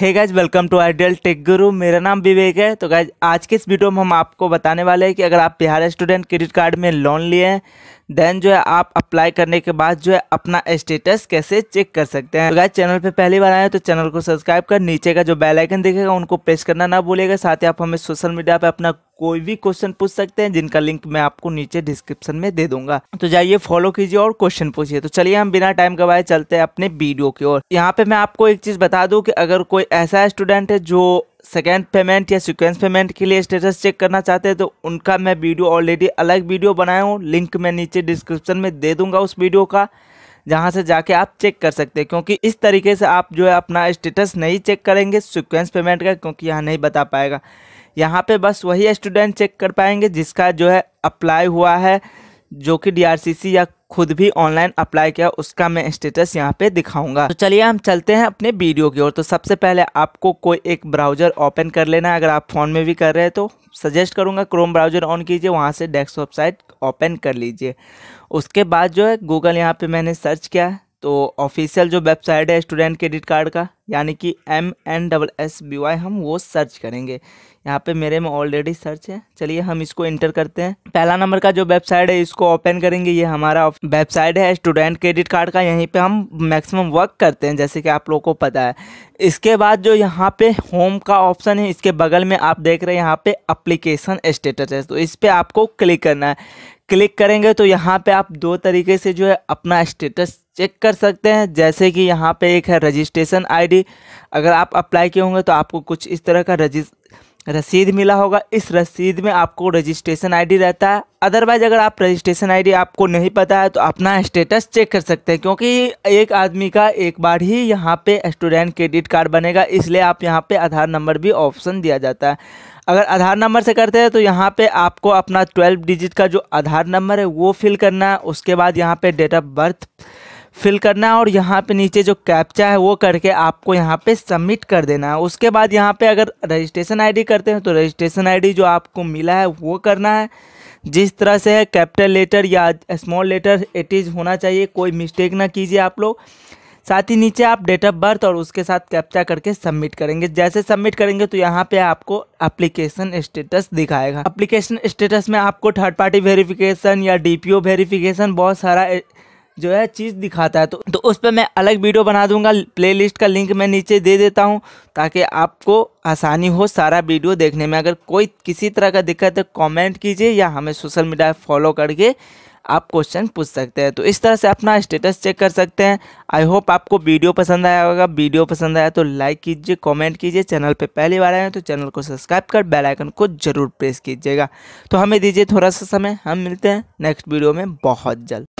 hey guys welcome to ideal tech guru मेरा नाम विवेक है तो गाइज आज के इस वीडियो में हम आपको बताने वाले हैं कि अगर आप बिहार स्टूडेंट क्रेडिट कार्ड में लोन लिए हैं देन जो है आप अप्लाई करने के बाद जो है अपना स्टेटस कैसे चेक कर सकते हैं तो गाइज चैनल पे पहली बार आए तो चैनल को सब्सक्राइब कर नीचे का जो बेलाइकन देखेगा उनको प्रेस करना ना भूलेगा साथ ही आप हमें सोशल मीडिया पर अपना कोई भी क्वेश्चन पूछ सकते हैं जिनका लिंक मैं आपको नीचे डिस्क्रिप्शन में दे दूंगा तो जाइए फॉलो कीजिए और क्वेश्चन पूछिए तो चलिए हम बिना टाइम गवाए चलते हैं अपने वीडियो की ओर यहाँ पे मैं आपको एक चीज़ बता दूँ कि अगर कोई ऐसा स्टूडेंट है जो सेकेंड पेमेंट या सिक्वेंस पेमेंट के लिए स्टेटस चेक करना चाहते हैं तो उनका मैं वीडियो ऑलरेडी अलग वीडियो बनाया हूँ लिंक मैं नीचे डिस्क्रिप्शन में दे दूंगा उस वीडियो का जहाँ से जाके आप चेक कर सकते हैं क्योंकि इस तरीके से आप जो है अपना स्टेटस नहीं चेक करेंगे सिक्वेंस पेमेंट का क्योंकि यहाँ नहीं बता पाएगा यहाँ पे बस वही स्टूडेंट चेक कर पाएंगे जिसका जो है अप्लाई हुआ है जो कि डी या खुद भी ऑनलाइन अप्लाई किया उसका मैं स्टेटस यहाँ पे दिखाऊंगा तो चलिए हम चलते हैं अपने वीडियो की ओर तो सबसे पहले आपको कोई एक ब्राउज़र ओपन कर लेना है अगर आप फ़ोन में भी कर रहे हैं तो सजेस्ट करूँगा क्रोम ब्राउज़र ऑन कीजिए वहाँ से डेस्क वेबसाइट ओपन कर लीजिए उसके बाद जो है गूगल यहाँ पर मैंने सर्च किया तो ऑफिशियल जो वेबसाइट है स्टूडेंट क्रेडिट कार्ड का यानी कि M N double S B Y हम वो सर्च करेंगे यहाँ पे मेरे में ऑलरेडी सर्च है चलिए हम इसको इंटर करते हैं पहला नंबर का जो वेबसाइट है इसको ओपन करेंगे ये हमारा वेबसाइट है स्टूडेंट क्रेडिट कार्ड का यहीं पे हम मैक्सिमम वर्क करते हैं जैसे कि आप लोगों को पता है इसके बाद जो यहाँ पे होम का ऑप्शन है इसके बगल में आप देख रहे हैं यहाँ पे अप्लीकेशन स्टेटस है तो इस पर आपको क्लिक करना है क्लिक करेंगे तो यहाँ पे आप दो तरीके से जो है अपना स्टेटस चेक कर सकते हैं जैसे कि यहाँ पे एक है रजिस्ट्रेशन आई अगर आप अप्लाई किए होंगे तो आपको कुछ इस तरह का रजिस् रसीद मिला होगा इस रसीद में आपको रजिस्ट्रेशन आईडी रहता है अदरवाइज अगर आप रजिस्ट्रेशन आईडी आपको नहीं पता है तो अपना स्टेटस चेक कर सकते हैं क्योंकि एक आदमी का एक बार ही यहाँ पे स्टूडेंट क्रेडिट कार्ड बनेगा इसलिए आप यहाँ पे आधार नंबर भी ऑप्शन दिया जाता है अगर आधार नंबर से करते हैं तो यहाँ पर आपको अपना ट्वेल्व डिजिट का जो आधार नंबर है वो फिल करना है उसके बाद यहाँ पे डेट ऑफ बर्थ फिल करना है और यहाँ पे नीचे जो कैप्चा है वो करके आपको यहाँ पे सबमिट कर देना है उसके बाद यहाँ पे अगर रजिस्ट्रेशन आईडी करते हैं तो रजिस्ट्रेशन आईडी जो आपको मिला है वो करना है जिस तरह से है कैपिटल लेटर या स्मॉल लेटर इट इज़ होना चाहिए कोई मिस्टेक ना कीजिए आप लोग साथ ही नीचे आप डेट ऑफ बर्थ और उसके साथ कैप्चा करके सबमिट करेंगे जैसे सबमिट करेंगे तो यहाँ पे आपको अप्लीकेशन स्टेटस दिखाएगा अप्लीकेशन स्टेटस में आपको थर्ड पार्टी वेरिफिकेशन या डीपीओ वेरिफिकेशन बहुत सारा जो है चीज़ दिखाता है तो, तो उस पर मैं अलग वीडियो बना दूंगा प्लेलिस्ट का लिंक मैं नीचे दे देता हूँ ताकि आपको आसानी हो सारा वीडियो देखने में अगर कोई किसी तरह का दिक्कत है कॉमेंट कीजिए या हमें सोशल मीडिया फॉलो करके आप क्वेश्चन पूछ सकते हैं तो इस तरह से अपना स्टेटस चेक कर सकते हैं आई होप आपको वीडियो पसंद आया होगा वीडियो पसंद आया तो लाइक कीजिए कमेंट कीजिए चैनल पे पहली बार आए हैं तो चैनल को सब्सक्राइब कर बेल आइकन को ज़रूर प्रेस कीजिएगा तो हमें दीजिए थोड़ा सा समय हम मिलते हैं नेक्स्ट वीडियो में बहुत जल्द